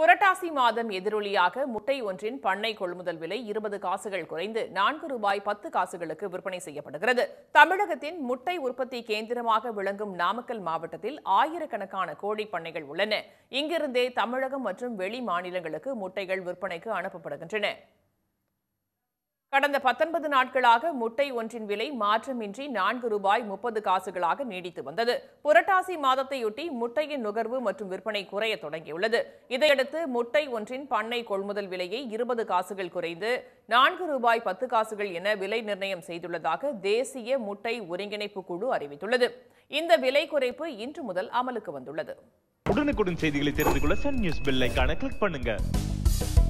புரட்டாசி மாதம் எதிரொலியாக முட்டை ஒன்றின் பண்ணை கொள்முதல் விலை இருபது காசுகள் குறைந்து நான்கு ரூபாய் பத்து காசுகளுக்கு விற்பனை செய்யப்படுகிறது தமிழகத்தின் முட்டை உற்பத்தி கேந்திரமாக விளங்கும் நாமக்கல் மாவட்டத்தில் ஆயிரக்கணக்கான கோழி பண்ணைகள் உள்ளன இங்கிருந்தே தமிழகம் மற்றும் வெளி மாநிலங்களுக்கு முட்டைகள் விற்பனைக்கு அனுப்பப்படுகின்றன கடந்த பத்தொன்பது நாட்களாக முட்டை ஒன்றின் விலை மாற்றமின்றி நான்கு ரூபாய் முப்பது காசுகளாக நீடித்து வந்தது புரட்டாசி மாதத்தையொட்டி முட்டையின் நுகர்வு மற்றும் விற்பனை குறைய தொடங்கியுள்ளது இதையடுத்து முட்டை ஒன்றின் பண்ணை கொள்முதல் விலையை இருபது காசுகள் குறைந்து நான்கு ரூபாய் பத்து காசுகள் என விலை நிர்ணயம் செய்துள்ளதாக தேசிய முட்டை ஒருங்கிணைப்பு குழு அறிவித்துள்ளது இந்த விலை குறைப்பு இன்று முதல் அமலுக்கு வந்துள்ளது உடனுக்குடன் செய்திகளை தெரிந்து கொள்ள சன் நியூஸ் பெல்லைக்கான கிளிக் பண்ணுங்க